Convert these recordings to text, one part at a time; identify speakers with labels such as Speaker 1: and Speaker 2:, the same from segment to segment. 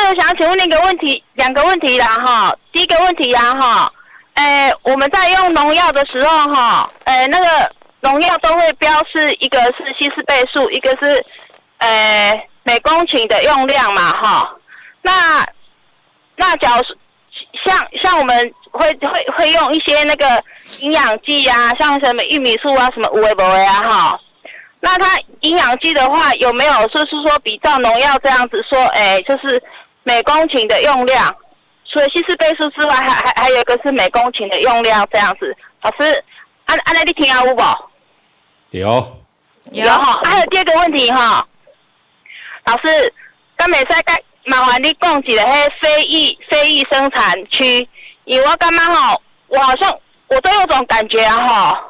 Speaker 1: 我想请问一个问题，两个问题啦，哈。第一个问题呀，哈。诶，我们在用农药的时候，哈，诶，那个农药都会标示一个是稀释倍数，一个是诶，每公顷的用量嘛，哈。那那假如像像我们会会会用一些那个营养剂呀，像什么玉米素啊，什么五维博维啊，哈。那它营养剂的话，有没有就是说比照农药这样子说，哎，就是。每公顷的用量，除了稀释倍数之外，还还还有一个是每公顷的用量这样子。老师，安安内你听有无？有有哈，还有第二个问题哈，老师，刚未在介麻烦你讲一下嘿非疫非疫生产区，因为我刚刚吼，我好像我都有种感觉哈，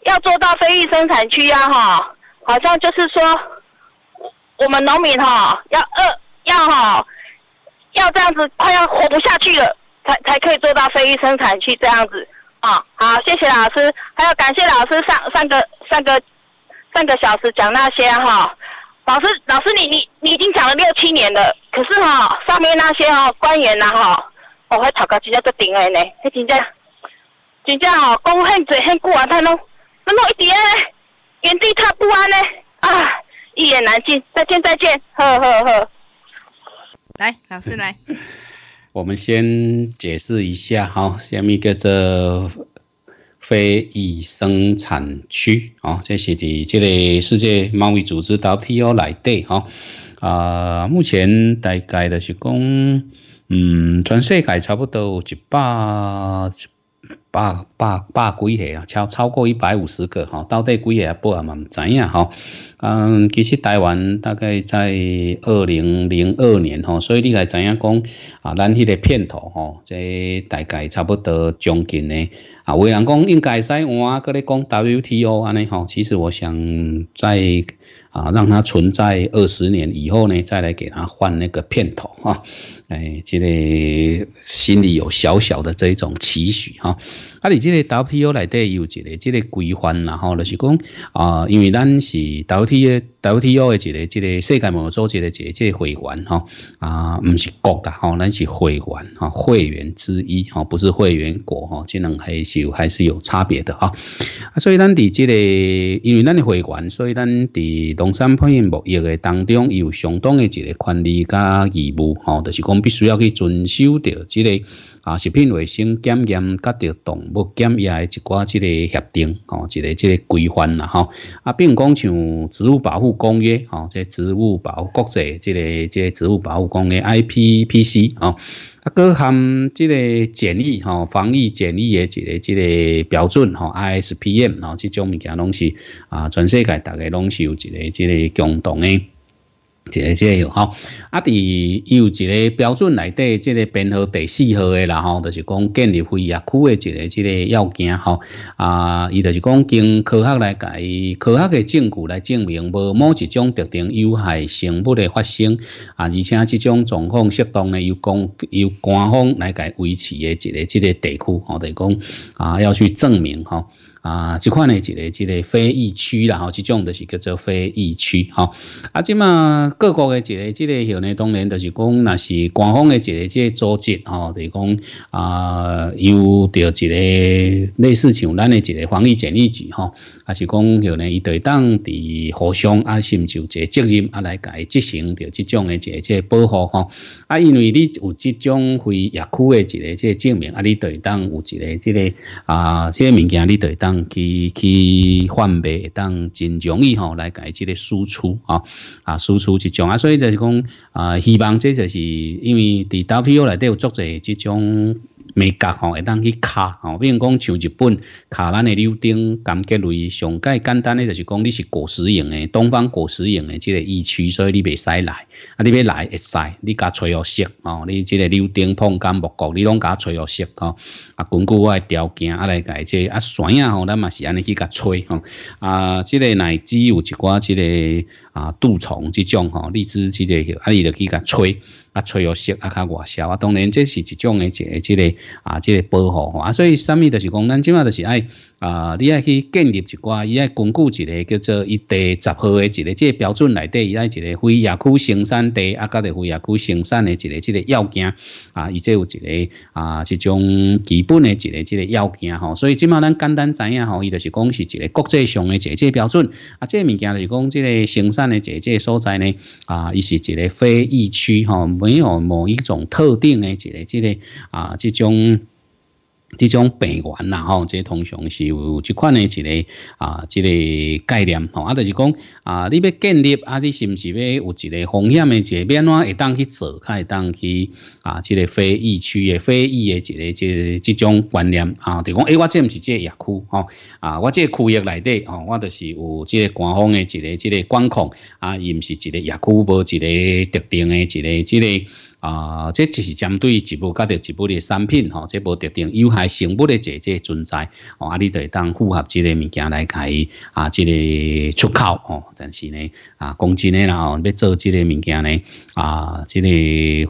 Speaker 1: 要做到非疫生产区啊哈，好像就是说，我们农民哈要二要哈。要这样子，快要活不下去了，才才可以做到非遗生产区这样子啊！好，谢谢老师，还要感谢老师上上个上个上个小时讲那些哈。老师老师，你你你已经讲了六七年了，可是哈上面那些哈官员呐哈，我还讨个直接都顶嘞呢，他真正真正哈讲很侪很久啊，他拢他拢一点，嘞，原地踏步安呢，啊！一言难尽，再见再见，呵呵呵。来，老师来。
Speaker 2: 我们先解释一下哈，下面个这非遗生产区啊，这些的，这里世界贸易组织 WTO 来对哈啊，目前大概的是共嗯全世界差不多一百。百百百几个啊，超超过一百五十个吼，到底几啊？不啊？嘛唔知呀吼。嗯，其实台湾大概在二零零二年吼，所以你系知影讲啊，咱迄个片头吼，即大概差不多将近呢。啊，有人讲应该西换，个咧讲 WTO 安尼吼。其实我想再啊，让它存在二十年以后呢，再来给它换那个片头哈。哎，即个心里有小小的这一种期许哈。啊！你这个 WTO 内底有一个这个规范，然后就是讲啊，因为咱是 WTO WTO 的一个这个世界贸易组织的这个会员哈啊，唔是国的哈，咱是会员哈，会员之一哈，不是会员国哈，这两还是有还是有差别的哈。啊，所以咱伫这个，因为咱的会员，所以咱农东山贸易的当中有相当的一个权利跟义务哈，就是讲必须要去遵守的这个。啊，食品卫生检验甲着动物检验的一寡即个协定吼，即个即个规范啦吼。啊，并讲像植物保护公约吼，即植物保国际即个即植物保护公约 I P P C 吼。啊，各项即个检疫吼，防疫检疫诶即个即个标准吼 I S P M 吼，即种物件拢是啊，全世界大概拢是有一个即个共同诶。即个即个有啊！阿的有一个标准来底，即个编号第四号的啦吼，就是讲建立非疫区的一个即个要件吼啊，伊就是讲经科学来改，科学诶证据来证明无某一种特定有害生物的发生啊，而且即种状况适当呢，由讲由官方来改维持诶一个即个地区吼，就是讲啊要去证明吼。啊，即款呢一个一个非疫区啦吼，即种就是叫做非疫区吼。啊，即嘛各国的一个即个吼呢，当然就是讲那是官方的一个即个组织吼，就是讲啊，有著一个类似像咱的一个防疫检疫局吼，还是讲吼呢，伊对当伫互相啊，甚至一个责任啊来改执行着即种的一个即个保护吼。啊，因为你有即种非疫区的一个即个证明，啊，你对当有一个即个啊，即个物件你对当。去去换币，当真容易吼，来改这个输出啊啊，输出一种啊，所以就是讲啊，希望这就是因为伫 w o 内底有做侪这种。美甲吼会当去卡吼，比如讲像日本卡咱的柳钉、钢筋类，上介简单的就是讲你是果实型的，东方果实型的，即个疫区，所以你袂使来啊！你要来会使，你加吹哦湿吼，你即个柳钉碰干木果，你拢加吹哦湿吼。啊，根据我条件啊来改即啊酸啊吼，咱嘛是安尼去加吹吼啊，即个乃只有一寡即个。啊，杜虫这种吼，荔枝之类个，啊，伊就去甲吹，啊，吹落熟，啊，较外销啊。当然，这是一种个一个之个啊，这个保护，吼啊，所以啥物就是讲，咱即要就是爱。啊！你爱去建立一挂，伊爱巩固一个叫做伊地十号的一个即个标准内底，伊爱一个非野区生产地啊，甲着非野区生产的一个即个要件啊，伊即有一个啊，即种基本的一个即个要件吼。所以即卖咱简单知影吼，伊就是讲是一个国际上的即个标准啊。即个物件是讲即个生产诶，即个所在呢啊，伊是一个非疫区吼，没有某一种特定诶一个即个啊，即种。这种病源呐，吼，这通常是有这款的一个啊，一个概念吼，啊，就是讲啊，你要建立啊，你是不是要有一个风险的个边安，会当去做开，会去啊，这个非疫区的非疫的一个这这种观念啊，就讲哎，我这不是这疫区吼啊，我这区域内底吼，我著是有这个官方的一个这个管控啊，伊不是一个疫区，无一个特定的一个这个啊，这就是针对一部甲着一部的产品吼，这无特定有。系成物的姐姐存在，哦，啊，你得当符合这个物件来开，啊，这个出口，哦，但是呢，啊，讲真的啦，哦，要做这个物件呢，啊，这个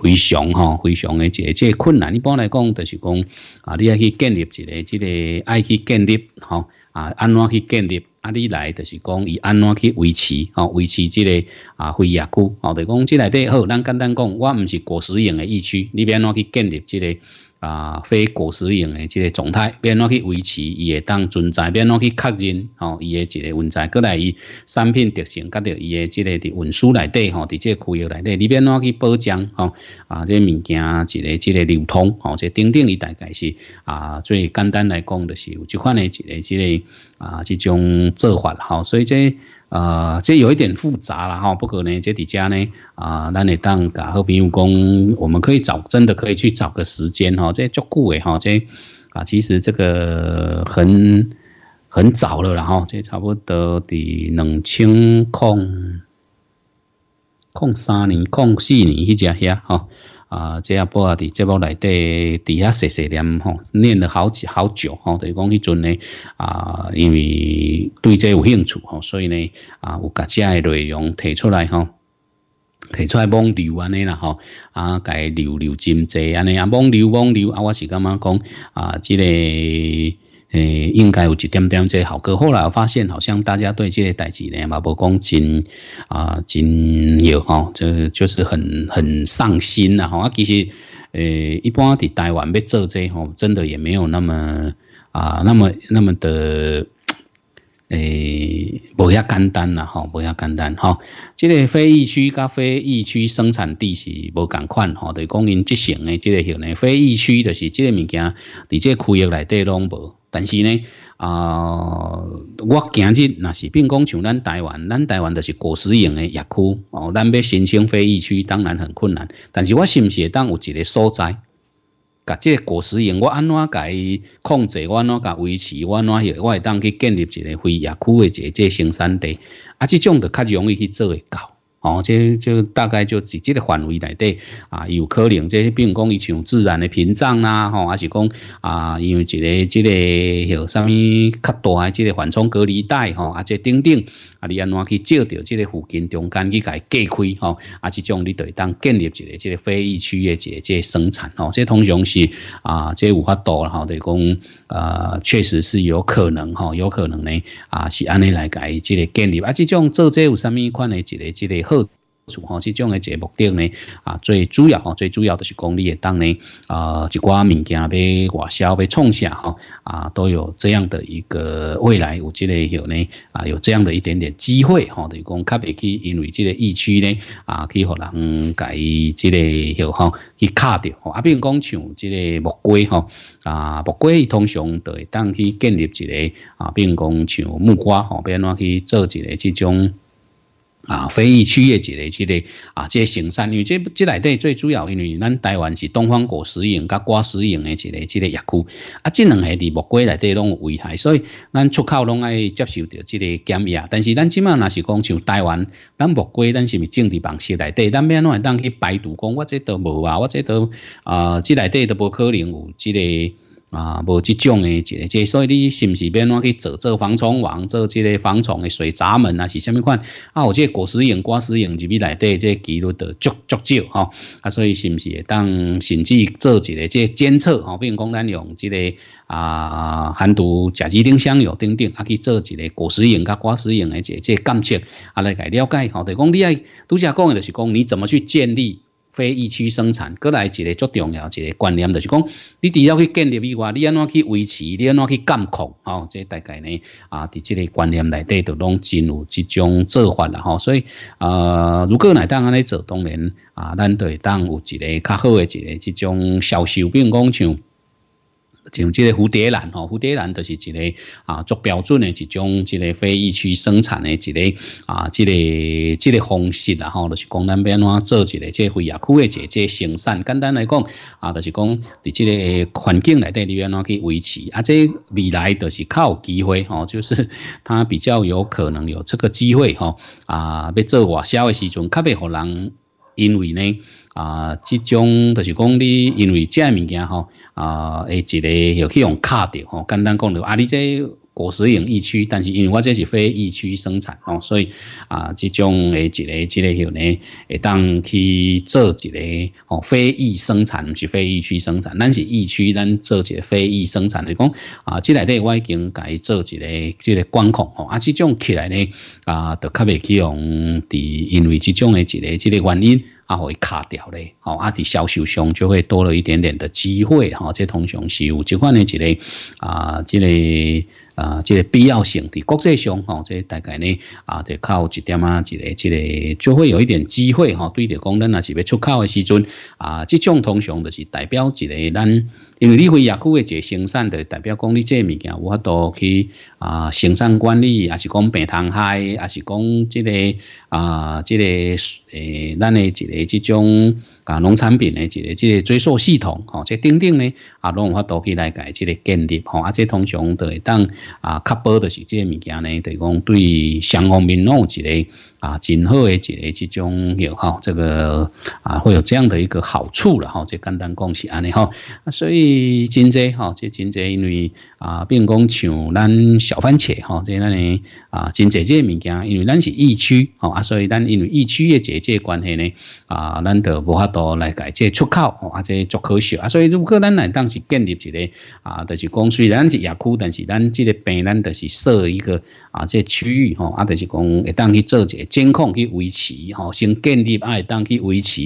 Speaker 2: 非常，哈，非常嘅即系困难。一般来讲，就是讲，啊，你要去建立一个，这个爱去建立，哈，啊，安怎去建立，啊，你来就是讲以安怎去维持，哦，维持这个啊，非业主，哦，就讲，这系啲好，咱简单讲，我唔是果实型的疫区，你要安怎去建立这个？啊，非果实型的这个状态，变我去维持，伊会当存在，变我去确认吼，伊的这个运载过来伊产品特性，甲着伊的这个的运输内底吼，伫这区域内底你变我去保障吼，啊，这物件一个一个流通吼，这等等，伊大概是啊，最简单来讲就是有这款的一个一个啊，这种做法吼，所以这。呃，这有一点复杂了哈，不可能这底下呢啊，那你当噶和平用工，我们可以找，真的可以去找个时间哈，这足够诶哈，这啊，其实这个很很早了啦后这差不多的，两千空空三年、空四年去加遐哈。啊，这啊播啊，伫节目内底底下细细念吼，念了好好久吼，著是讲迄阵呢啊，因为对这有兴趣吼，所以呢啊，有各家的内容提出来吼，提出来罔流安尼啦吼，啊，该流流真济安尼啊，罔流罔流啊，我是感觉讲啊，即个。诶，应该有一点点这好，果。后来我发现好像大家对这代志呢也不讲真啊真有哈，这就是很很上心呐哈。啊，其实诶，一般伫台湾要做这吼，真的也没有那么啊，那么那么的诶，不遐干单呐哈，不遐干单哈。即个非疫区跟非疫区生产地是不同款哈，对供应执行的即个样呢，非疫区就是即个物件，你即区域内底拢无。但是呢，啊，我今日那是并讲像咱台湾，咱台湾就是果实型的野区哦，咱要申请非疫区当然很困难。但是我是毋是会当有一个所在，甲这果实型我安怎改控制，我安怎改维持，我安怎会我会当去建立一个非业区的这这生产地，啊，这种的较容易去做会到。哦，这就大概就直接的范围内底啊，有可能这些，病讲，伊像自然的屏障啦，吼，还是讲啊，因为一个这个有啥物较大的这个缓冲隔离带，吼，啊，这顶顶啊，你安怎去照到这个附近中间去改隔开，吼，啊，这种你对当建立一个这个非疫区的这个个生产，吼，这通常是啊，这无法多啦，吼，就讲啊，确实是有可能，吼，有可能呢，啊，是安尼来改这个建立，啊，这种做这有啥物款的，一个一个好。吼，这种的节目的呢，啊，最主要吼，最主要就是讲你，当然，啊，一寡物件被外销被创下吼，啊，都有这样的一个未来，有呢，啊，有这样的一点点机会吼，等于讲，特别去，因为这个疫区呢，啊，人能改这个有吼，去卡掉，啊，如讲像这个木瓜吼，啊，木瓜通常会当去建立一个啊，如讲像木瓜吼，变讲去做一个这种。啊，非疫区业一个、一个啊，即成山，因为即、即内底最主要，因为咱台湾是东方果实用、甲瓜食用的一个、一个业区，啊，即两个伫木瓜内底拢有危害，所以咱出口拢爱接受着即个检疫但是咱即卖那是讲像台湾，咱木瓜咱是咪种伫房室内底？咱边个当去排毒讲？我这都无啊，我这都啊，即内底都不可能有即个。啊，无即种诶，即即所以你是毋是变做去做做防虫网，做即个防虫诶水闸门啊，是虾米款？啊，有即果实蝇、瓜实蝇入去内底即记录着足足少吼，啊，所以是毋是会当甚至做一个即监测吼，比如讲咱用即个啊，含毒甲基丁香油等等，啊去做一个果实蝇甲瓜实蝇诶即即监测，啊来解了解吼。就讲你爱拄则讲诶，就是讲你怎么去建立？非疫区生产，个来一个足重要一个观念，就是讲，你除了去建立以外，你安怎去维持，你安怎去监控，吼，这大概呢，啊，伫这个观念内底，都拢真有这种做法啦，吼。所以，呃，如果来当安尼做，当然，啊，咱对当有一个较好一个这种销售，并讲像。像即个蝴蝶兰吼，蝴蝶兰就是一个啊做标准的，一种一个非疫区生产的，一个啊，即个即个方式然后就是讲要安怎做一个这非疫区的个生产，简单来讲啊，就是讲伫这个环境内底你安怎去维持，啊这未来就是靠机会吼，就是它比较有可能有这个机会吼啊，要做外销的时阵，较别互人因为呢。啊，即种就是讲你因为这物件吼，啊，一个可去用卡掉吼。简单讲了，啊，你这果实用疫区，但是因为我这是非疫区生产哦，所以啊，即种诶一个、一个叫呢，会当去做一个哦，非疫生产，毋是非疫区生产，咱是疫区，咱做一个非疫生产，就讲啊，即内底我已经改做一个即个管控吼，啊，即种起来呢，啊，著较袂去用，伫因为即种诶一个、一个原因。啊会卡掉嘞，吼，啊，是销售上就会多了一点点的机会，哈，这通常是，有这款的一个啊，即个啊，这个必要性的国际上，吼，这大概呢，啊，这靠一点啊，一个，即个就会有一点机会，哈，对着工人啊，是要出口的时阵，啊，这种通常就是代表一个咱。因为你常久的一个生产，就代表讲你这物件，有法度去啊，生产管理，还是讲平摊海，还是讲这个啊，这个诶，咱的一个这种。啊，农产品的一个即个追溯系统吼，即等等咧啊，拢有法多去来改一个建立吼，啊，即通常会当啊，确保的是即个物件咧，提供对相关民众一个啊，真好诶一个即种有吼，这个啊，会有这样的一个好处了吼，即简单讲是安尼吼，啊，所以真侪吼，即真侪因为啊，并讲像咱小番茄吼，在那里啊，真侪即物件，因为咱是疫区吼，啊，所以咱因为疫区诶这个关系呢，啊，咱就无法来解决出口，或者足可学啊，所以如果咱来当时建立一个啊，就是讲虽然是也区，但是咱这个病，咱就是设一个啊，这区域吼，啊，就是讲会当去做一个监控去维持吼，先建立爱当去维持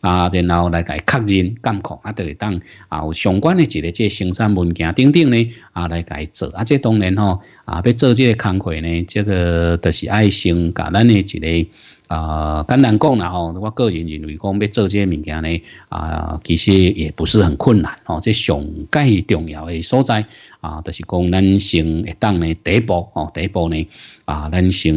Speaker 2: 啊，然后来改确认监控啊，就是当啊有相关的一个这生产文件等等呢啊来改做啊，这当然吼啊要做这个工课呢，这个就是爱心加咱的一个。啊，简单讲啦吼，我个人认为讲要做这物件呢，啊，其实也不是很困难哦。这上介重要的所在啊，就是讲咱先一当呢，第一步哦，第一步呢，啊，咱先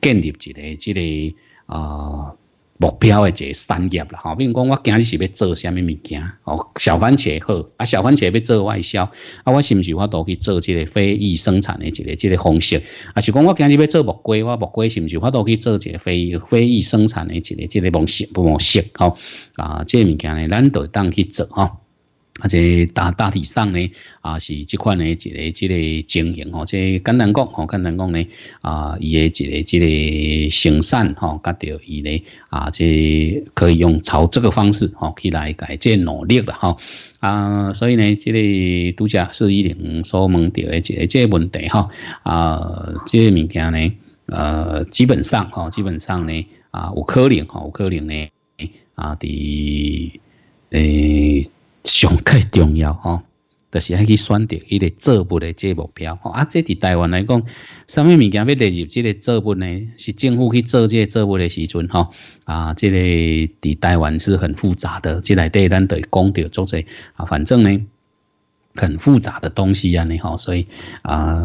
Speaker 2: 建立一个，即个啊。目标的个三业啦，吼，比如讲我今日是要做啥物物件，哦，小番茄好，啊，小番茄要做外销，啊，我是不是我都去做这个非遗生产的这个这个方式？啊，是讲我今日要做木瓜，我木瓜是不是我都去做这个非非遗生产的这个这个模式模式？好，啊，这物件呢，咱都当去做哈。啊，即大大体上呢，啊是这款呢一个这个经营吼，即简单讲吼，简单讲呢，啊，伊个一个这个行善吼，甲着伊呢，啊，即可以用朝这个方式吼，去来改，即努力了哈啊，所以呢，即个都家是一点所问到的一个这个问题哈啊，即个物件呢，呃，基本上哈，基本上呢，啊，有可能哈，有可能呢，啊，伫诶。上太重要哦，就是要去选择一个做不的这目标。啊，这在台湾来讲，什么物件要列入这个做不呢？是政府去做这做不的时阵哈啊，这个在台湾是很复杂的。这来对，咱得讲到，做在啊，反正呢，很复杂的东西啊，你哈，所以啊。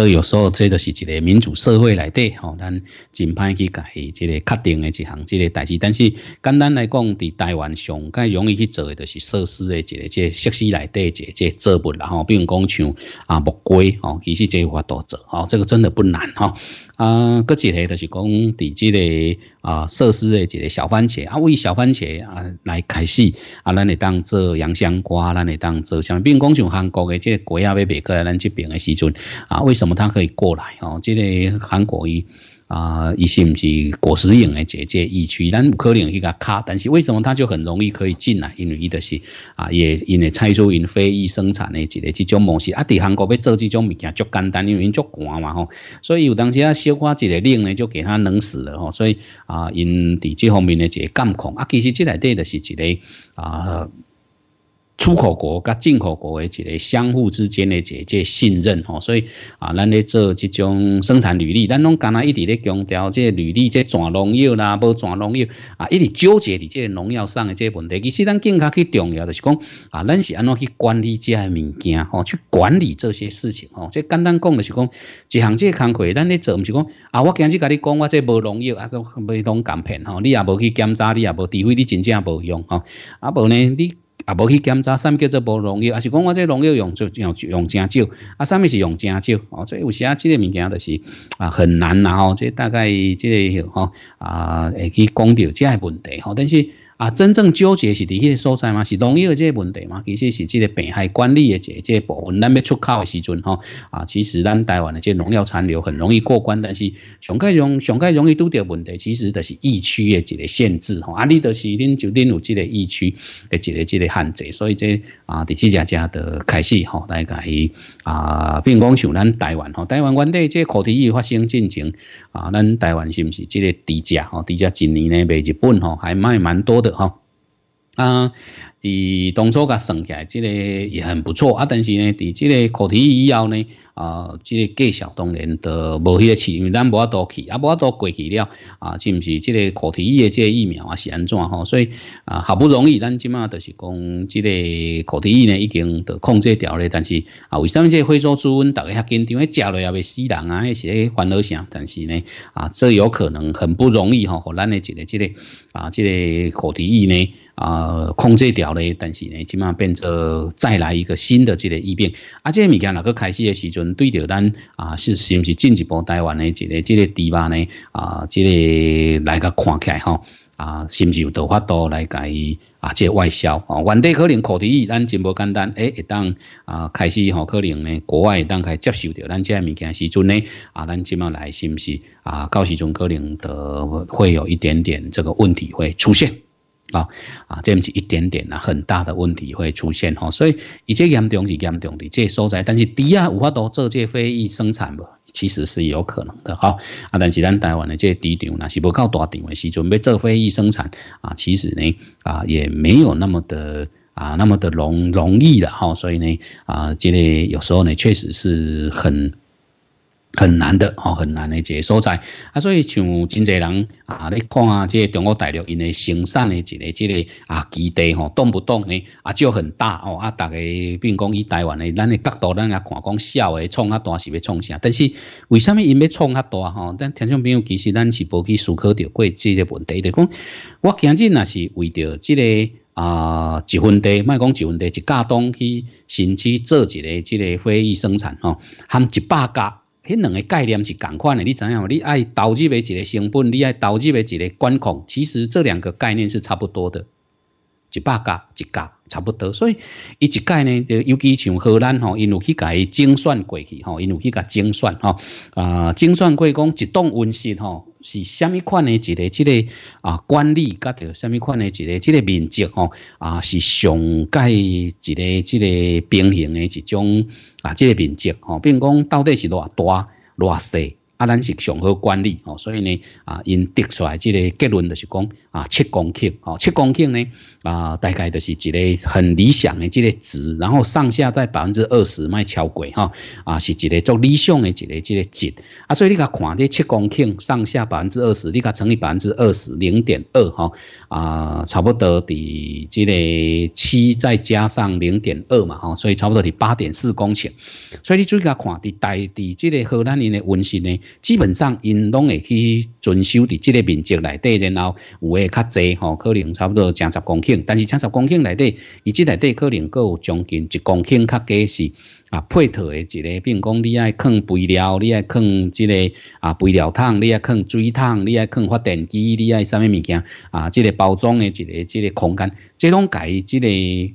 Speaker 2: 所以，有时候这个是一个民主社会里底吼，咱真歹去改，这个确定的一项，这个代志。但是，简单来讲，伫台湾上，较容易去做，就是设施的，一个即设施里底一个即作物，啦吼，比如讲像啊木瓜，吼，其实即有法多做，吼，这个真的不难，哈。啊，搁一个就是讲伫即个啊设施的，一个小番茄，啊，为小番茄啊来开始，啊，咱会当做洋香瓜，咱会当做像，比如讲像韩国这即果啊，卖过来咱去边的时阵，啊，为什么？他可以过来哦，这个韩国伊啊，伊是毋是果实型的，姐姐疫区，咱可能去甲卡，但是为什么他就很容易可以进来？因为伊的是啊，也因为菜蔬因非疫生产的一个这种模式啊，在韩国要做这种物件，足简单，因为足寒嘛吼，所以有当时啊，小花一个令呢，就给他冷死了吼，所以啊，因在这方面的一个监控啊，其实这内底的是一个啊。出口国甲进口国诶，一个相互之间诶，一这信任吼，所以啊，咱咧做即种生产履历，咱拢刚刚一直咧强调，即履历即转农药啦，无转农药啊，一直纠结伫即农药上诶，即问题。其实咱更加去重要，就是讲啊，咱是安怎去管理这诶物件吼，去管理这些事情吼。即简单讲诶是讲一项即工课，咱咧做毋是讲啊，我今日甲你讲，我即无农药啊，都未当敢骗吼，你也无去检查，你也无除非你真正无用吼。啊无呢，你啊，无去检查，啥叫做无农药？啊，是讲我这农药用就用用真少，啊，啥物是用真少？哦，所有时啊，这个物件就是啊很难呐吼、哦，这大概这个吼、哦、啊，会去讲到这个问题吼、但是。啊，真正纠结是伫迄个所在吗？是农业即个问题吗？其实是即个北海管理的即个即个部分。咱要出口的时阵吼，啊，其实咱台湾的即个农药残留很容易过关，但是上盖容上盖容易拄着问题，其实就是疫区的一个限制吼。啊，你就是恁就恁有即个疫区的即个即个限制，所以即啊，第几家家的开始吼，大家去啊，并讲像咱台湾吼，台湾原地即个课题疫发生进程啊，咱台湾是不是即个低价吼？低价一年呢卖日本吼还卖蛮多的。好，嗯。伫当初甲算起来，即个也很不错啊。但是呢，伫即个课题以后呢，啊，即个计小当然都无个起，因为咱无啊多去，啊无啊多过去了啊，是不是即个课题疫嘅即个疫苗啊是安怎吼？所以啊，好不容易，咱即卖就是讲，即个课题疫呢已经都控制掉咧。但是啊，为虾米即个非洲猪瘟大家较紧张？因为食落也会死人啊，迄是烦恼啥？但是呢，啊，这有可能很不容易吼，给咱的一个即个啊，即个课题疫呢。啊，控制掉咧，但是呢，起码变作再来一个新的这个疫病。啊，这个物件哪个开始的时阵，对着咱啊，是是不是进一步台湾的这个这个堤坝呢？啊，这个来个看起来吼，啊，是不是有多发多来改啊，这外销哦，原地可能可的，咱真不简单。哎，旦啊开始吼，可能呢国外一旦开始接受着咱这物件时阵呢，啊，咱即马来是不是啊，到时钟可能的会有一点点这个问题会出现。啊啊，这不是一点点啊，很大的问题会出现哈，所以，这严重是严重的，这所在，但是低压有法多做这非议生产不，其实是有可能的哈，啊，但是咱台湾的这低潮那是不靠大潮的时准备做非议生产啊，其实呢啊，也没有那么的啊，那么的容容易了哈，所以呢啊，觉个、有时候呢，确实是很。很难的哦，很难的一个所在啊，所以像真侪人啊，你看啊，即个中国大陆因个生产诶一个这个啊基地吼，动不动呢啊就很大哦啊，大家并讲以台湾诶咱的角度咱也看讲小诶创啊大是要创啥？但是为虾米因要创较大吼？咱听众朋友其实咱是无去思考着过即个问题，就讲我今日若是为着即个啊一分地，卖讲一分地，一家东去甚至做一个即个会议生产吼，含一百家。迄两个概念是同款的，你知影无？你爱投入的几个成本，你爱投入的几个管控，其实这两个概念是差不多的。一百家一家差不多，所以一届呢，就尤其像河南吼，因有去甲伊精算过去，吼，因有去甲精算，吼，啊，精算过讲一栋温室，吼，是什物款的一个，一个，啊，管理甲着什物款的一个，一个面积，吼，啊，是上界，一个，一个平行的一种啊，這个面积吼，并讲到底是偌大，偌细。啊，咱是上好管理哦，所以呢，啊，因得出来这个结论就是讲，啊，七公顷哦，七公顷呢，啊，大概就是一个很理想的这个值，然后上下在百分之二十卖超过哈，啊，是一个做理想的这个值，啊，所以你甲看这七公顷上下百分之二十，你甲乘以百分之二十，零点二哈，啊，差不多的这个七再加上零点二嘛，哈，所以差不多的八点四公顷，所以你最甲看的大的这个荷兰人的温室呢。基本上，因拢会去遵守伫即个面积内底，然后有诶较侪吼，可能差不多成十公顷。但是成十公顷内底，伊即内底可能够有将近一公顷较低是。啊配套诶一个，并讲你爱放肥料，你爱放即个啊肥料桶，你爱放水桶，你爱放发电机，你爱啥物物件啊？即个包装诶一个即个空间，即种改即个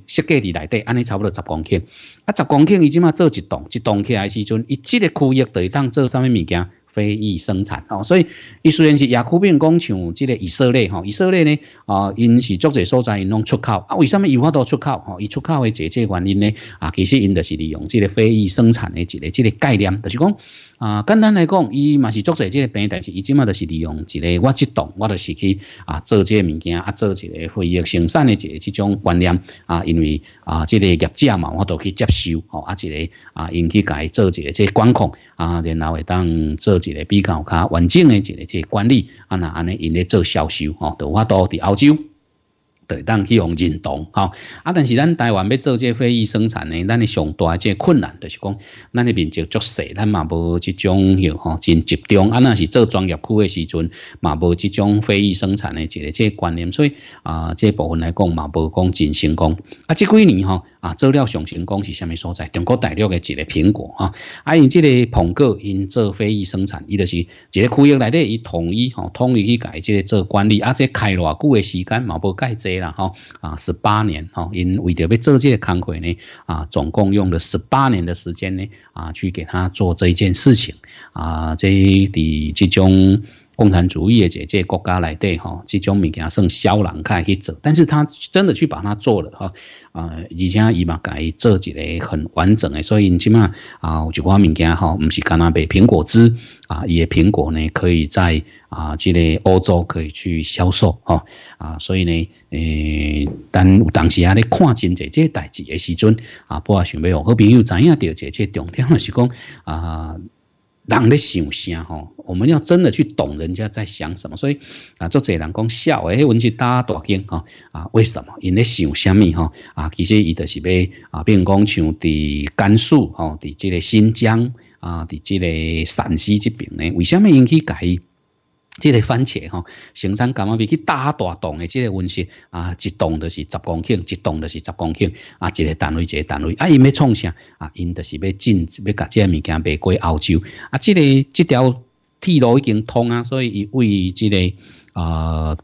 Speaker 2: 设计伫内底，安尼差不多十公顷，啊十公顷伊即嘛做一栋，一栋起来时阵，伊即个区域可会当做啥物物件？非议生产哦，所以伊虽然是也苦，变讲像即个以色列吼，以色列呢啊，因是作者所在弄出口啊，为虾米有法多出口吼？伊出口的这这原因呢啊，其实因就是利用即个非议生产的一个即个概念，就是讲。啊，简单来讲，伊嘛是做者这个平台，是伊即嘛都是利用一个我即栋，我都是去啊做这个物件，啊做一个会育、生产的一个即种观念啊，因为啊，即个业者嘛，我都去接受哦，啊一个啊，因去改做一个这管控啊，然后会当做一个比较较完整的一个这管理啊，那安尼因咧做销售吼，都我都伫澳洲。对，当希望认同吼，啊，但是咱台湾要做这非遗生产呢，咱的上大一这困难，就是讲咱的边就足势。咱嘛无即种吼真集中，啊，那是做专业区的时阵嘛无即种非遗生产的一个这观念，所以啊，这部分来讲嘛无讲真成功。啊，这几年吼啊，做了上成功是虾米所在？中国大陆的一个苹果啊，啊，因这个苹果因做非遗生产，伊就是这个区域内底伊统一吼统一去改这做管理，啊，这开偌久的时间嘛无改济。然后啊，十八年哈，因为德维这届康奎呢啊，总共用了十八年的时间呢啊，去给他做这一件事情啊，这在这种。共产主义诶，这些国家来对吼，这种物件算小人开去做，但是他真的去把它做了哈啊，而且伊嘛，家伊做起来很完整诶，所以起码啊，一寡物件吼，唔是干那大苹果汁啊，伊个苹果呢，可以在啊，这个欧洲可以去销售哈啊，所以呢，诶，但有当时啊，你看尽这些代志诶时阵啊，不要想要好朋友怎样了解这重点是讲啊。人咧想啥吼？我们要真的去懂人家在想什么。所以啊，作者人讲笑，哎，文去大大惊吼啊？为什么？因咧想啥物吼啊？其实伊就是要啊，变讲像伫甘肃吼，伫即个新疆啊，伫即个陕西这边咧，为什么引起改？即个番茄吼，生产甘啊比去大大洞的即个温室啊，一栋就是十公顷，一栋就是十公顷啊，一个单位一个单位啊，因要创啥啊？因就是要进要即个物件卖过澳洲啊，即个即条铁路已经通啊，所以为即个啊。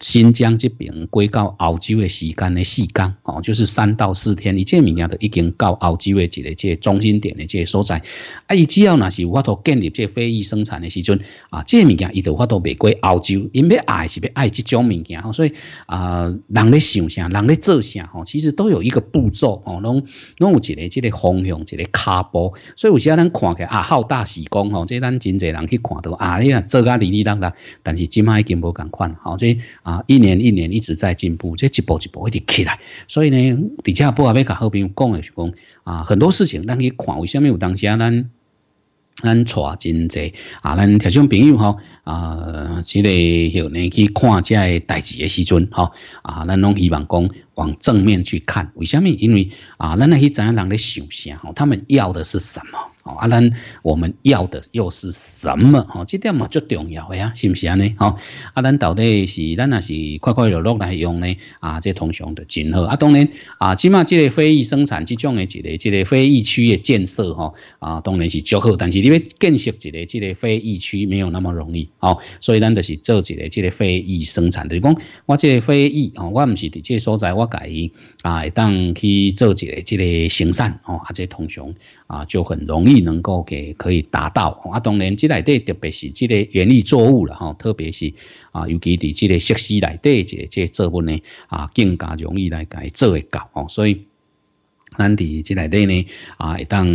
Speaker 2: 新疆这边归到澳洲的时间的四天哦，就是三到四天。伊这物件都已经到澳洲的这个中心点的这个所在。啊，伊只要那是有法度建立这非遗生产的时候，啊，这物件伊有法度回过澳洲，因要爱是要爱这种物件哦。所以啊，人咧想啥，人咧做啥哦，其实都有一个步骤哦，拢拢有一个这个方向，一个卡步。所以有时啊，咱看起啊，好大喜功哦，即咱真侪人去看到啊，你啊做啊里里当当，但是即卖已经无同款哦，即。啊，一年一年一直在进步，这一步一步一直起来。所以呢，底下不阿要甲好朋友讲的是讲啊，很多事情咱去看，为什么有当下咱咱带真济啊？咱听众朋友哈啊，这个有呢去看这代志的时阵吼啊，咱拢希望讲往正面去看，为什么？因为啊，咱那些知样人咧想吼，他们要的是什么？啊，咱我们要的又是什么？哦，这点嘛最重要嘅呀，是不是啊？呢？哦，啊，咱到底是咱也是快快乐乐来用呢？啊，即通常的真好。啊，当然啊，起码即个非遗生产即种的一个、这个非遗区的建设，哈啊，当然是最好。但是你要建设一个即个非遗区，没有那么容易。哦，所以咱就是做一个即个非遗生产，就讲我即个非遗，哦，我唔是伫即所在，我改，啊，会当去做一个即个行善，哦，啊，即通常啊就很容易。能够给可以达到，啊，当然，这内底特别是这个园艺作物了，吼，特别是啊，尤其伫这个设施内底，这这作物呢，啊，更加容易来改做得到，吼，所以咱伫这内底呢，啊，会当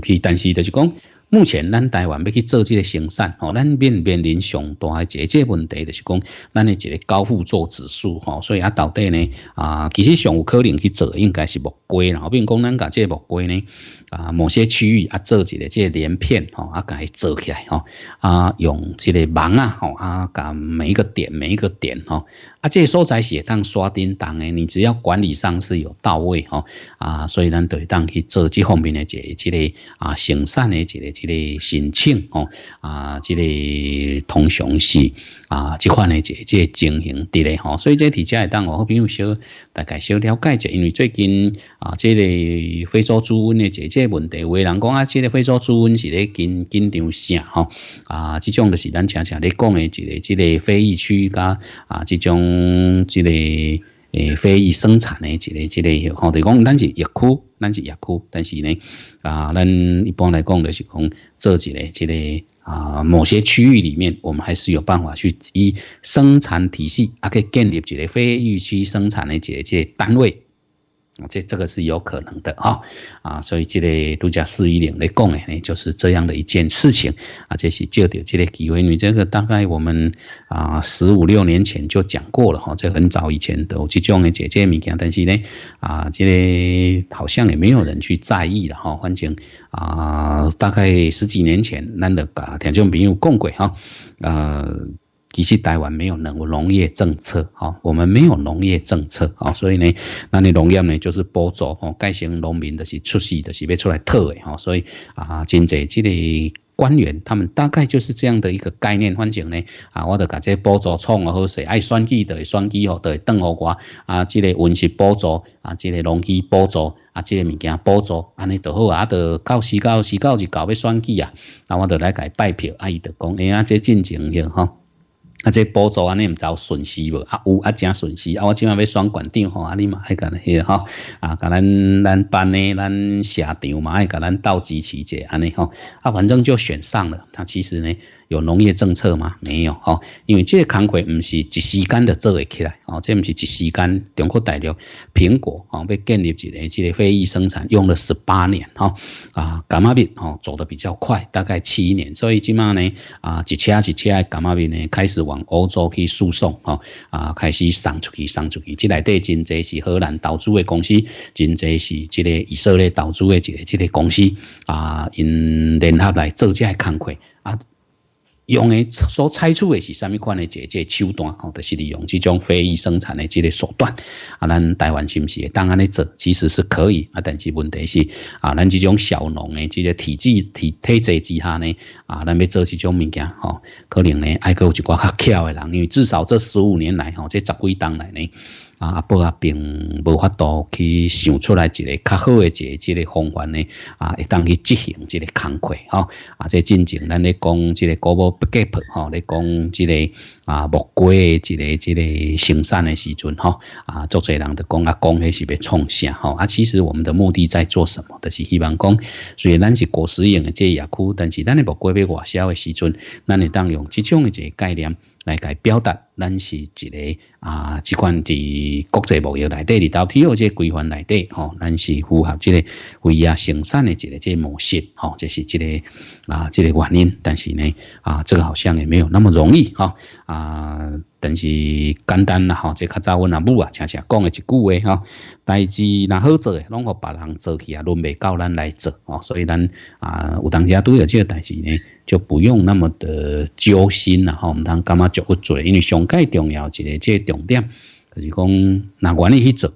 Speaker 2: 去，但是就是讲。目前咱台湾要去做这个生产，吼，咱面面临上大的一个问题，就是讲咱的一个高富债指数，吼，所以啊到底呢，啊，其实上有可能去做，应该是木瓜，然后并讲咱个这木瓜呢，啊，某些区域啊做一个这连片，吼，啊，改做起来，吼，啊，用这个网啊，吼，啊，改每一个点每一个点，吼，啊，这在材写当刷叮当的，你只要管理上是有到位，吼，啊，所以咱对当去做这方面的一个，这个啊，生产的一个。即个申请吼啊，即个通常是啊，即款的即即情形伫咧吼，所以即题材当我后边有小大概小了解者，因为最近啊，即个非洲猪瘟的即这问题，为人讲啊，即个非洲猪瘟是咧紧紧张性吼啊，即种就是咱常常咧讲的即个即个非疫区加啊，即种即个。诶，非疫生产呢，个类个类，相对讲，咱是疫区，咱是疫区，但是呢，啊，咱一般来讲就是讲，这几类这类啊某些区域里面，我们还是有办法去以生产体系啊，去建立一个非疫区生产的一个单位。啊，这这个是有可能的哈，啊，所以这类独家四一零来讲呢，就是这样的一件事情，啊，这是借掉这类机会，你这个大概我们啊十五六年前就讲过了哈，这很早以前都这种的姐姐物件，但是呢，啊，这类好像也没有人去在意了哈，反正啊，大概十几年前难得啊，听就没有讲过哈，呃。其实台湾没有农农业政策，好，我们没有农业政策，好，所以呢，那你农业呢就是补助，哦，改成农民的是出息的是要出来特的，哦，所以啊，真济这个官员他们大概就是这样的一个概念反正呢，啊，我著感觉补助创好势，爱选举的选举哦，会邓后瓜，啊，这个温室补助，啊，这个农机补助，啊，这个物件补助，安尼都好，啊，到时到时到就搞要选举啊，那我著来改拜票，啊，伊著讲，哎呀，这进经的哈。啊，这步骤安尼毋唔有损失无？啊有啊，加损失啊！我即晚要双管定吼，啊你嘛爱甲迄个吼，啊，甲咱咱班呢，咱校长嘛爱甲咱斗支持者安尼吼？啊，反正就选上了。他其实呢。有农业政策吗？没有哈，因为这个工会不是一时间的做会起来哦，这不是一时间。中国大陆苹果啊，要建立一个这个非议生产用了十八年哈啊，感冒病哦，做得比较快，大概七年，所以今嘛呢啊，一车一车感冒病呢开始往欧洲去输送哈啊，开始送出去，送出去，这里底真侪是荷兰投资的公司，真侪是这个以色列投资的这个这个公司啊，因联合来做这工会啊。用的所采取的是什么款的这这手段哦，就是利用这种非遗生产的这个手段啊，咱台湾是不是当然咧，这其实是可以啊，但是问题是啊，咱这种小农的这个体制体体制之下呢啊，咱要做这种物件哦，可能呢还佫有一寡较巧的人，因为至少这十五年来哦，这十几冬来呢。啊，不啊，并无法度去想出来一个较好的一个一个方法呢。啊，会当去执行这个工课，哈，啊，这进程咱咧讲这个果报不给报，哈，咧讲这个啊，木瓜的这个这个生产的时阵，哈，啊，做些人就讲啊，讲迄是要创啥哈，啊，其实我们的目的在做什么？都是希望讲，虽然咱是果时用的这个下苦，但是咱你木瓜要外销的时阵，咱会当用这种的这个概念。来去表达，咱是一个啊，这款伫国际贸易内底，你到底哦这规范内底吼，咱是符合这个为啊生产的一个这模式吼，这是这个啊，这个原因。但是呢，啊，这个好像也没有那么容易哈。啊，但是简单啦吼，即较早阮阿母啊常常讲的一句话吼，代志若好做，拢互别人做起啊，轮袂到咱来做哦，所以咱啊有当家都有这个代志呢，就不用那么的揪心啦吼，唔当干嘛嚼个做？因为上界重要一个即重点，就是讲若管意去做，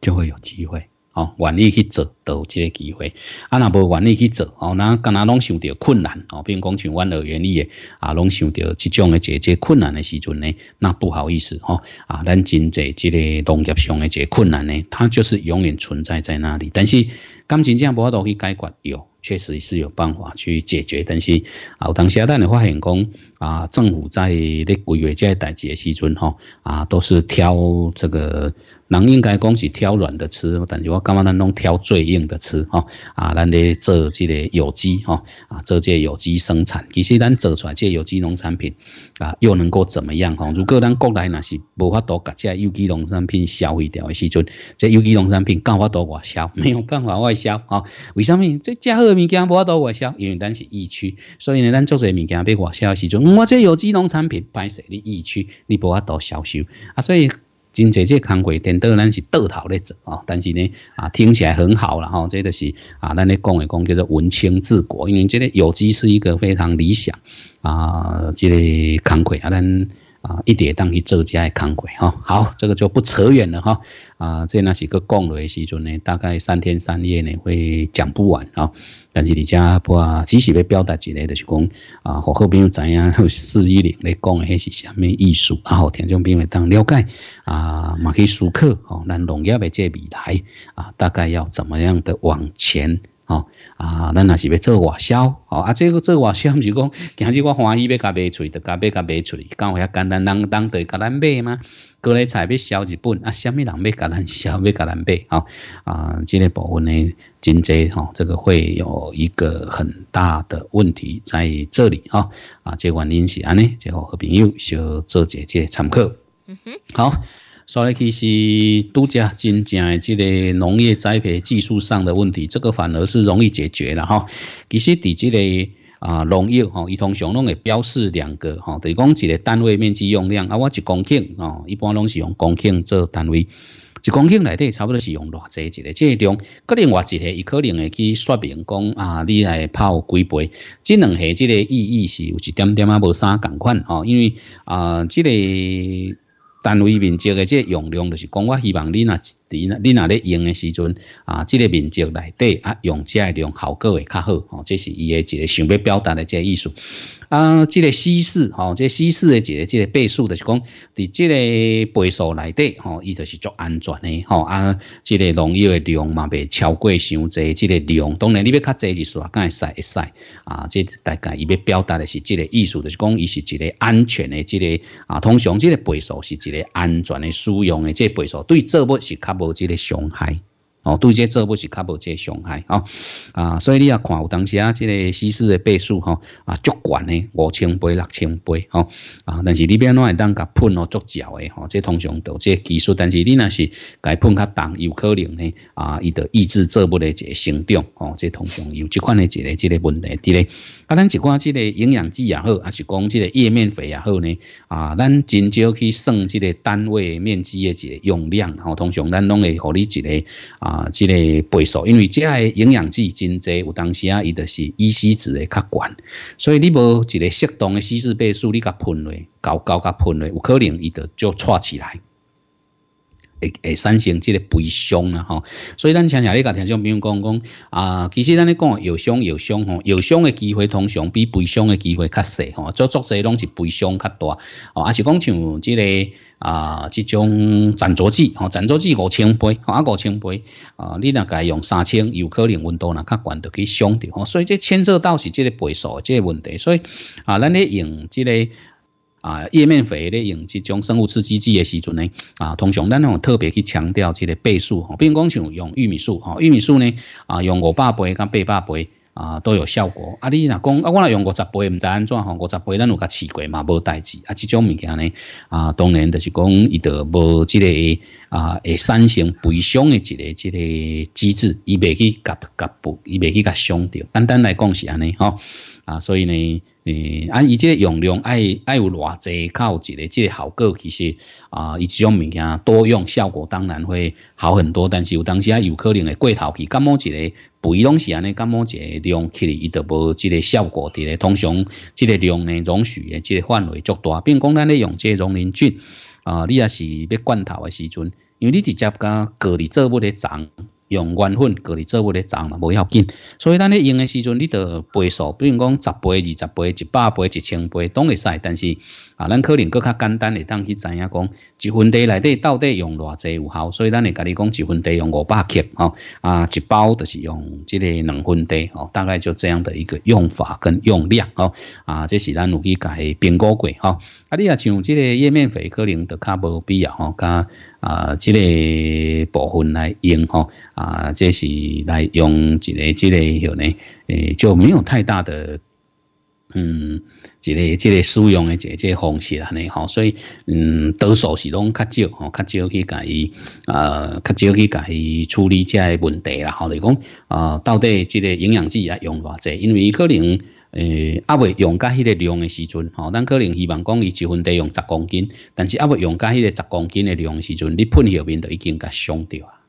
Speaker 2: 就会有机会。哦，愿意去做，都有这个机会；啊，那无愿意去做，哦，那干哪拢想到困难哦。比如讲，像阮儿园意的啊，拢想到这种的解决困难的时阵呢，那不好意思哦。啊，咱真济这个农业上的这困难呢，它就是永远存在在那里，但是感情样无法度去解决哦。确实是有办法去解决，但是啊，当下但的话，很讲啊，政府在咧规划这代节时阵吼，啊，都是挑这个，能应该讲是挑软的吃，但是我感觉咱拢挑最硬的吃，吼啊，咱咧做即个有机，吼啊，做这有机生产，其实咱做出来这有机农产品。啊，又能够怎么样吼？如果咱国内那是无法多把这有机农产品消费掉的时阵，这有机农产品干法到外销，没有办法外销啊？为什么？这家的物件无法度外销？因为咱是疫区，所以呢，咱做这物件被外销的时阵，我这有机农产品排在你疫区，你无法度销售啊，所以。真侪这坎轨，颠倒，咱是倒头咧做啊！但是呢，啊，听起来很好了哈。这个是啊，咱咧讲的讲叫做文清治国，因为这个有机是一个非常理想啊，即个坎轨啊，咱啊一点当去做家的坎轨哈。好，这个就不扯远了哈。啊，这那是个讲的时阵呢，大概三天三夜呢会讲不完啊。但是你家不，只是要表达一个，就是讲啊，好后边有怎样，后四一零来讲的那是什么意思，然后听众朋友当了解啊，嘛去思克哦，咱农业的这未来啊，大概要怎么样的往前。哦啊，咱若是要做外销，哦啊，这个做外销，毋是讲，今日我欢喜要甲卖出去，着甲卖甲卖出去，敢有遐简单，人当地甲咱买吗？过来菜要销日本，啊，什么人要甲咱销，要甲咱买哦啊，这个部分呢，真济吼，这个会有一个很大的问题在这里，哦、啊，这原因是安尼，最好和朋友，小做姐姐参考，嗯哼，好。所以其实都家真正诶，即个农业栽培技术上的问题，这个反而是容易解决了哈。其实伫即个啊农业吼，伊通常拢会标示两个吼，等于讲一个单位面积用量啊，我一公顷哦，一般拢是用公顷做单位。一公顷内底差不多是用偌侪一个个量，个另外一个，伊可能会去说明讲啊，你来泡几杯，即两下即个意义是有一点点啊无啥同款哦，因为啊即个。单位面积的这用量，就是讲我希望你那，你那，你那咧用诶时阵，啊，即个面积内底啊，用这量效果会较好。哦，这是伊诶一个想要表达的个意思。啊，这个稀释，吼，即、这稀释的一个即个倍数的是讲，伫即个倍数内底，吼，伊就是足安全的，吼啊，这个农药的量嘛袂超过伤侪，这个量，当然你要较侪一束，敢会使会使啊，即大概伊要表达的是即个意思，就是讲伊是一个安全的，这个啊，通常即个倍数是一个安全的使用的这倍数，对作物是较无即个伤害。哦，对这做不，是较无这伤害哦、啊，所以你也看有当时啊，即个稀释的倍数吼，啊，足悬嘞，五千倍、六千倍吼，啊，但是你变哪会当甲喷哦，足少的吼，即通常都即技术，但是你那是甲喷较重，有可能呢，啊，伊就抑制物的咧这生长吼，即通常有即款的即个即个问题的嘞。啊，咱一讲即个营养剂也好，还是讲即个叶面肥也好呢，啊，咱真少去算即个单位面积的这用量吼，通常咱拢会互你一个啊。啊，即个倍数，因为即个营养剂真济，有当时啊，伊著是依稀值会较悬，所以你无一个适当的稀释倍数，你甲喷落，高高甲喷落，有可能伊就就掣起来，会会产生即个悲伤啦吼。所以咱像咧甲听众朋友讲讲啊，其实咱咧讲有伤有伤吼，有伤的机会通常比悲伤的机会较细吼，做作者拢是悲伤较大，哦，啊是讲像即个。啊，这种斩浊剂，吼，斩浊剂五千倍，啊，五千倍，啊，你若该用三千，有可能温度呢较悬，就去伤着吼，所以这牵涉到是这个倍数这个问题，所以啊，咱咧用这个啊叶面肥咧用这种生物刺激剂的时阵呢，啊，通常咱种特别去强调这个倍数，比如讲像用玉米素，吼，玉米素呢，啊，用五百倍跟八百倍。啊，都有效果。啊，你若讲，啊，我若用五十倍，唔知安怎吼？五十倍咱有甲试过嘛，无代志。啊，这种物件呢，啊，当然就是讲，伊就无即个啊，会产生悲伤的即个即个机制，伊袂去甲甲伊袂去甲伤着。单单来讲是安尼吼。啊，所以呢，诶，按伊这用量，爱爱有偌济，靠一个这效果其实啊，伊种物件多用效果当然会好很多，但是有当时啊有可能会过头去，感冒一个，肥拢是安尼感冒一个量去，伊著无这个效果的。通常这个量呢，容许的这个范围足大，并讲咱咧用这溶磷菌啊，你也是要罐头的时阵，因为你直接甲隔离做物得长。用万分个嚟做我的账嘛，无要紧。所以咱咧用的时阵，你得倍数，比如讲十倍、二十倍、一百倍、一千倍，都会使。但是啊，咱可能搁较简单的，当去知影讲，一份地内底到底用偌济有效。所以咱会跟你讲，一份地用五百克哦，啊，一包就是用即个两分地哦，大概就这样的一个用法跟用量哦。啊，这是咱如何去变高过哦。啊，你啊像这个叶面肥，可能就较无必要哦。加啊，这个部分来用吼，啊，这是来用一个这个有呢，诶，就没有太大的，嗯，这个这个使用的这这方式啊呢吼，所以嗯，多数是拢较少吼，较少去改伊，啊，较少去改伊处理这个问题啦吼，来讲啊，到底这个营养剂啊用偌济，因为可能。诶，阿未用到迄个量诶时阵，哦，咱可能希望讲伊一份地用十公斤，但是阿未用到迄个十公斤诶量时阵，你喷下面就已经甲伤掉啊，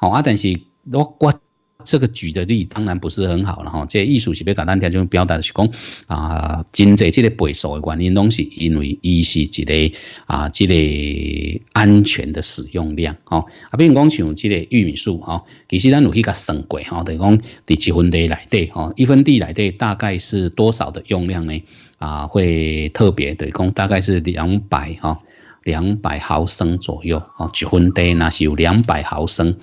Speaker 2: 哦，啊，但是我觉。这个举的例当然不是很好了哈，这艺术是比较难听，这表达的是讲啊，真侪这个倍数的原因，拢是因为伊是一个啊，这个安全的使用量哈。啊，比如讲像这个玉米素哈，其实咱有比较算过哈，等于讲，第几分地来对哈，一分地来对大概是多少的用量呢？啊，会特别的讲，大概是两百哈，两百毫升左右啊，一分地那是有两百毫升。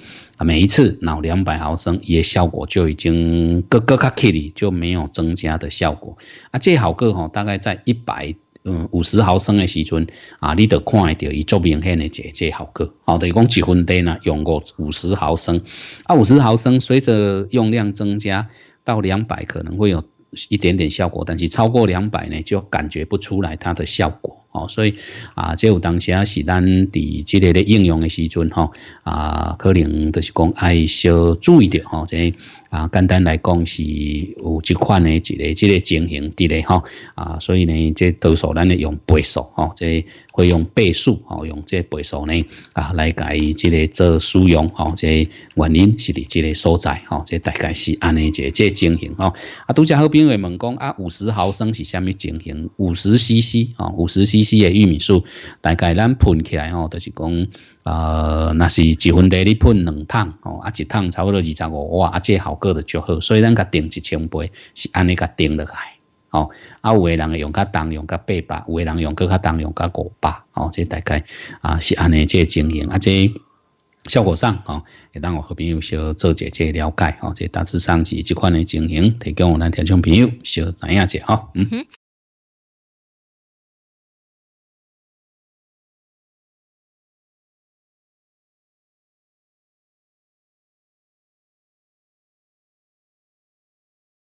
Speaker 2: 每一次两百毫升，也效果就已经个个卡克里就没有增加的效果。啊，这毫克吼，大概在一百嗯五十毫升的时阵啊，你得看得到伊做明显的这这毫克。好，等于讲几分钟呢？用过五十毫升，啊，五十毫升随着用量增加到两百，可能会有一点点效果，但是超过两百呢，就感觉不出来它的效果。所以啊，即有当时啊，是咱伫即个咧应用的时阵吼，啊，可能就是讲爱小注意点吼，即啊，简单来讲是有一款的一个即个情形伫咧吼，啊，所以呢，即多数咱咧用倍数吼，即会用倍数吼，用这倍数呢啊来改即个做使用吼，即原因是伫即个所在吼，即大概是安尼一个即情形吼，啊，拄则好朋会问讲啊，五十毫升是虾米情形？五十 CC 吼，五十 CC。几的玉米树，大概咱喷起来吼，就是讲，呃，那是一分地你喷两桶哦，啊，一桶差不多二十五哇，啊，这效果的就好，所以咱甲定一千倍是安尼甲定落来，哦，啊，有个人用较重用较八百，有个人用搁较重用较五百，哦，这大概啊是安尼这经营，啊这效果上哦，也当我和朋友小做姐姐了解，哦，这大致上是这款的经营，
Speaker 1: 提供我咱听众朋友小知影者吼。哈，嗯哼。